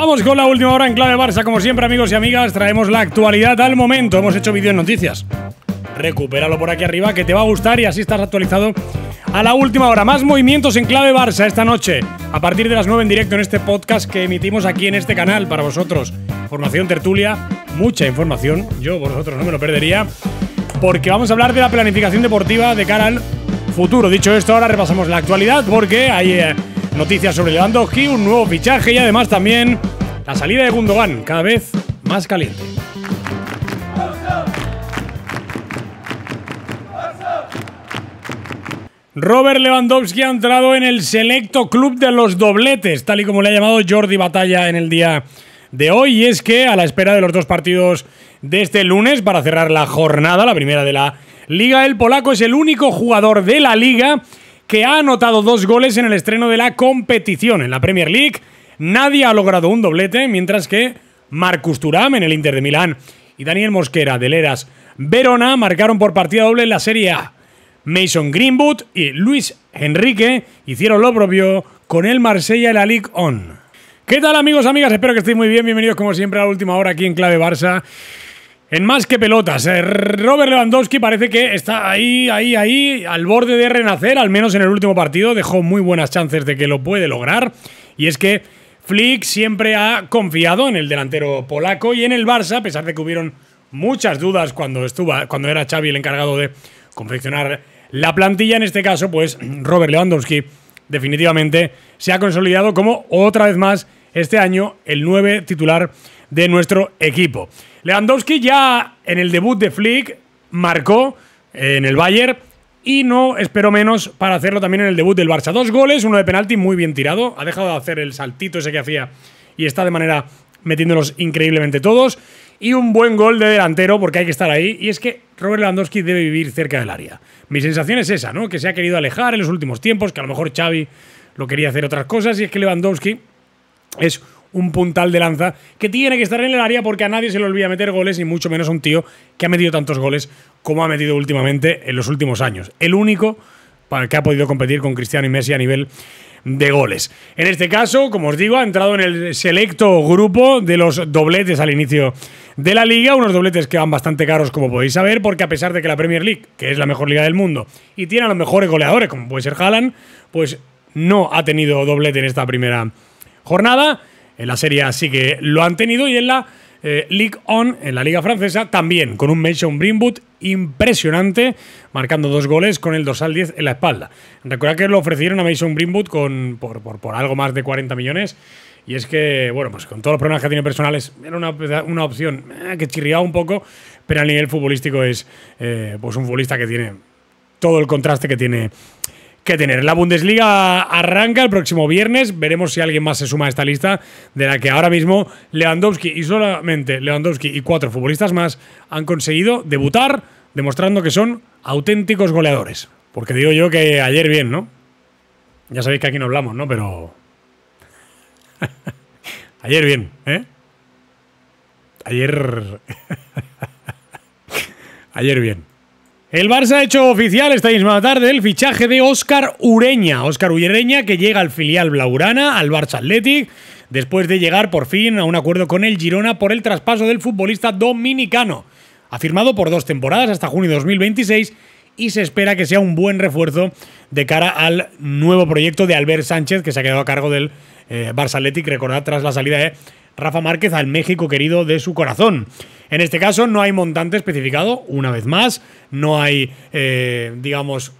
Vamos con la última hora en clave Barça. Como siempre, amigos y amigas, traemos la actualidad al momento. Hemos hecho vídeo en noticias. Recupéralo por aquí arriba, que te va a gustar y así estás actualizado a la última hora. Más movimientos en clave Barça esta noche, a partir de las 9 en directo en este podcast que emitimos aquí en este canal para vosotros. Formación tertulia, mucha información, yo vosotros no me lo perdería, porque vamos a hablar de la planificación deportiva de cara al futuro. Dicho esto, ahora repasamos la actualidad porque hay... Eh, noticias sobre Lewandowski, un nuevo fichaje y además también la salida de Gundogan, cada vez más caliente. Robert Lewandowski ha entrado en el selecto club de los dobletes, tal y como le ha llamado Jordi Batalla en el día de hoy. Y es que a la espera de los dos partidos de este lunes para cerrar la jornada, la primera de la liga, el polaco es el único jugador de la liga que ha anotado dos goles en el estreno de la competición en la Premier League. Nadie ha logrado un doblete, mientras que Marcus Turam en el Inter de Milán y Daniel Mosquera del Eras Verona marcaron por partida doble en la Serie A. Mason Greenwood y Luis Enrique hicieron lo propio con el Marsella y la League On. ¿Qué tal amigos, amigas? Espero que estéis muy bien. Bienvenidos como siempre a la última hora aquí en Clave Barça. En más que pelotas, eh, Robert Lewandowski parece que está ahí, ahí, ahí, al borde de renacer, al menos en el último partido, dejó muy buenas chances de que lo puede lograr. Y es que Flick siempre ha confiado en el delantero polaco y en el Barça, a pesar de que hubieron muchas dudas cuando, estuvo, cuando era Xavi el encargado de confeccionar la plantilla, en este caso, pues Robert Lewandowski definitivamente se ha consolidado como otra vez más este año el 9 titular de nuestro equipo. Lewandowski ya en el debut de Flick marcó eh, en el Bayern y no espero menos para hacerlo también en el debut del Barça. Dos goles, uno de penalti muy bien tirado, ha dejado de hacer el saltito ese que hacía y está de manera metiéndolos increíblemente todos. Y un buen gol de delantero porque hay que estar ahí. Y es que Robert Lewandowski debe vivir cerca del área. Mi sensación es esa, ¿no? Que se ha querido alejar en los últimos tiempos, que a lo mejor Xavi lo quería hacer otras cosas. Y es que Lewandowski es un puntal de lanza que tiene que estar en el área porque a nadie se le olvida meter goles y mucho menos a un tío que ha metido tantos goles como ha metido últimamente en los últimos años. El único que ha podido competir con Cristiano y Messi a nivel de goles. En este caso, como os digo, ha entrado en el selecto grupo de los dobletes al inicio de la liga, unos dobletes que van bastante caros como podéis saber, porque a pesar de que la Premier League, que es la mejor liga del mundo, y tiene a los mejores goleadores, como puede ser Haaland, pues no ha tenido doblete en esta primera jornada en la Serie A sí que lo han tenido y en la eh, league Ligue On, en la Liga Francesa, también con un Mason Greenwood impresionante, marcando dos goles con el al 10 en la espalda. Recuerda que lo ofrecieron a Mason Greenwood con, por, algo más de 40 millones. Y es que, bueno, pues con todos los problemas que tiene personales, era una, opción eh, que chirriaba un poco, pero a nivel futbolístico es eh, pues un futbolista que tiene todo el contraste que tiene que tener. La Bundesliga arranca el próximo viernes. Veremos si alguien más se suma a esta lista, de la que ahora mismo Lewandowski y solamente Lewandowski y cuatro futbolistas más han conseguido debutar, demostrando que son auténticos goleadores. Porque digo yo que ayer bien, ¿no? Ya sabéis que aquí no hablamos, ¿no? Pero. ayer bien, ¿eh? Ayer. ayer bien. El Barça ha hecho oficial esta misma tarde el fichaje de Óscar Ureña. Óscar Ureña que llega al filial Blaurana, al Barça Athletic, después de llegar por fin a un acuerdo con el Girona por el traspaso del futbolista dominicano. Ha firmado por dos temporadas hasta junio de 2026 y se espera que sea un buen refuerzo de cara al nuevo proyecto de Albert Sánchez, que se ha quedado a cargo del eh, Barça Athletic, recordad, tras la salida de Rafa Márquez al México querido de su corazón. En este caso no hay montante especificado, una vez más, no hay, eh, digamos,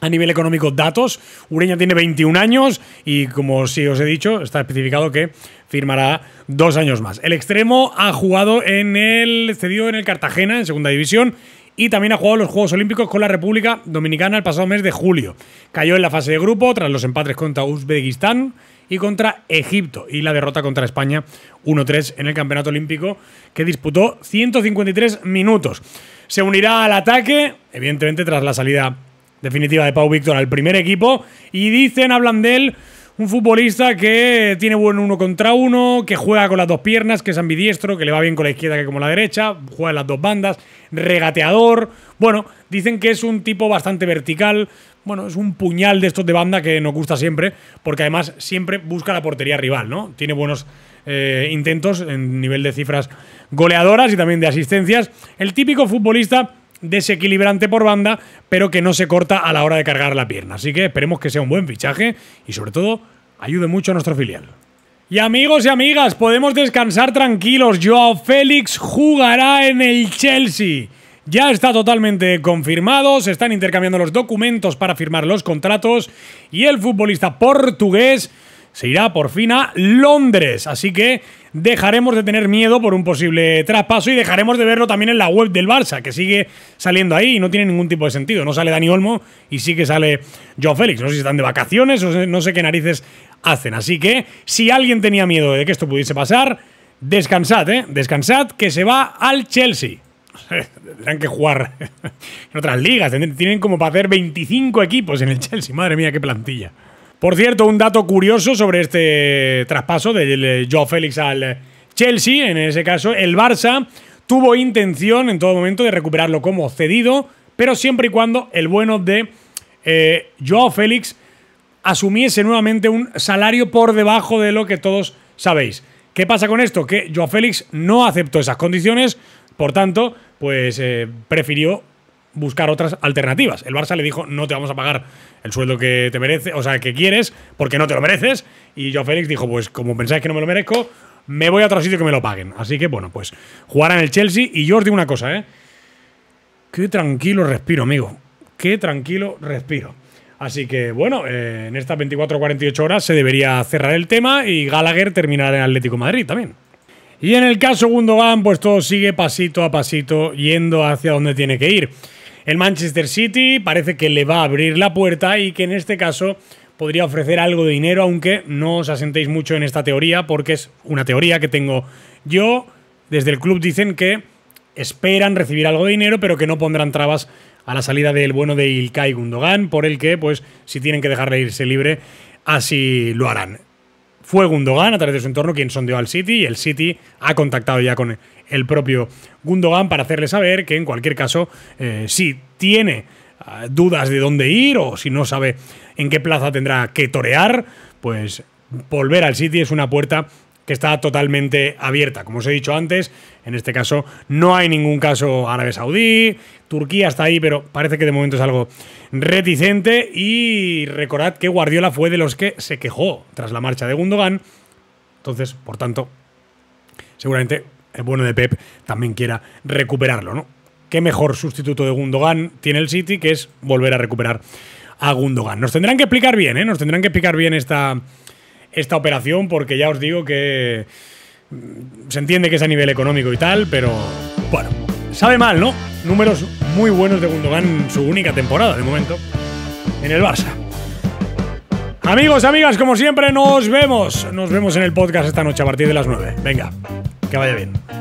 a nivel económico datos. Ureña tiene 21 años y como sí os he dicho, está especificado que firmará dos años más. El extremo ha jugado en el cedido en el Cartagena, en segunda división, y también ha jugado los Juegos Olímpicos con la República Dominicana el pasado mes de julio. Cayó en la fase de grupo tras los empates contra Uzbekistán y contra Egipto. Y la derrota contra España 1-3 en el Campeonato Olímpico que disputó 153 minutos. Se unirá al ataque, evidentemente tras la salida definitiva de Pau Víctor al primer equipo. Y dicen, hablan de él, un futbolista que tiene buen uno contra uno, que juega con las dos piernas, que es ambidiestro, que le va bien con la izquierda que con la derecha, juega en las dos bandas, regateador. Bueno, dicen que es un tipo bastante vertical, bueno, es un puñal de estos de banda que nos gusta siempre, porque además siempre busca la portería rival, ¿no? Tiene buenos eh, intentos en nivel de cifras goleadoras y también de asistencias. El típico futbolista desequilibrante por banda, pero que no se corta a la hora de cargar la pierna. Así que esperemos que sea un buen fichaje y sobre todo ayude mucho a nuestro filial. Y amigos y amigas, podemos descansar tranquilos. Joao Félix jugará en el Chelsea ya está totalmente confirmado, se están intercambiando los documentos para firmar los contratos y el futbolista portugués se irá por fin a Londres. Así que dejaremos de tener miedo por un posible traspaso y dejaremos de verlo también en la web del Barça, que sigue saliendo ahí y no tiene ningún tipo de sentido. No sale Dani Olmo y sí que sale Joe Félix. No sé si están de vacaciones o no sé qué narices hacen. Así que si alguien tenía miedo de que esto pudiese pasar, descansad, ¿eh? Descansad que se va al Chelsea. tendrán que jugar en otras ligas. Tienen como para hacer 25 equipos en el Chelsea. Madre mía, qué plantilla. Por cierto, un dato curioso sobre este traspaso del eh, Joe Félix al eh, Chelsea. En ese caso, el Barça tuvo intención en todo momento de recuperarlo como cedido, pero siempre y cuando el bueno de eh, Joao Félix asumiese nuevamente un salario por debajo de lo que todos sabéis. ¿Qué pasa con esto? Que Joao Félix no aceptó esas condiciones, por tanto, pues eh, prefirió buscar otras alternativas. El Barça le dijo, no te vamos a pagar el sueldo que te merece, o sea, que quieres, porque no te lo mereces. Y Joao Félix dijo, pues como pensáis que no me lo merezco, me voy a otro sitio que me lo paguen. Así que bueno, pues jugarán el Chelsea. Y yo os digo una cosa, ¿eh? Qué tranquilo respiro, amigo. Qué tranquilo respiro. Así que bueno, eh, en estas 24-48 horas se debería cerrar el tema y Gallagher terminará en Atlético Madrid también. Y en el caso Gundogan, pues todo sigue pasito a pasito yendo hacia donde tiene que ir. El Manchester City parece que le va a abrir la puerta y que en este caso podría ofrecer algo de dinero, aunque no os asentéis mucho en esta teoría, porque es una teoría que tengo yo. Desde el club dicen que esperan recibir algo de dinero, pero que no pondrán trabas a la salida del bueno de Ilkay Gundogan, por el que, pues, si tienen que dejarle irse libre, así lo harán fue Gundogan a través de su entorno quien sondeó al City y el City ha contactado ya con el propio Gundogan para hacerle saber que en cualquier caso eh, si tiene eh, dudas de dónde ir o si no sabe en qué plaza tendrá que torear, pues volver al City es una puerta que está totalmente abierta. Como os he dicho antes, en este caso no hay ningún caso árabe saudí, Turquía está ahí, pero parece que de momento es algo reticente. Y recordad que Guardiola fue de los que se quejó tras la marcha de Gundogan. Entonces, por tanto, seguramente el bueno de Pep también quiera recuperarlo, ¿no? Qué mejor sustituto de Gundogan tiene el City que es volver a recuperar a Gundogan. Nos tendrán que explicar bien, ¿eh? Nos tendrán que explicar bien esta, esta operación porque ya os digo que mm, se entiende que es a nivel económico y tal, pero bueno, sabe mal, ¿no? Números muy buenos de Gundogan en su única temporada de momento en el Barça. Amigos, amigas, como siempre nos vemos. Nos vemos en el podcast esta noche a partir de las 9. Venga, que vaya bien.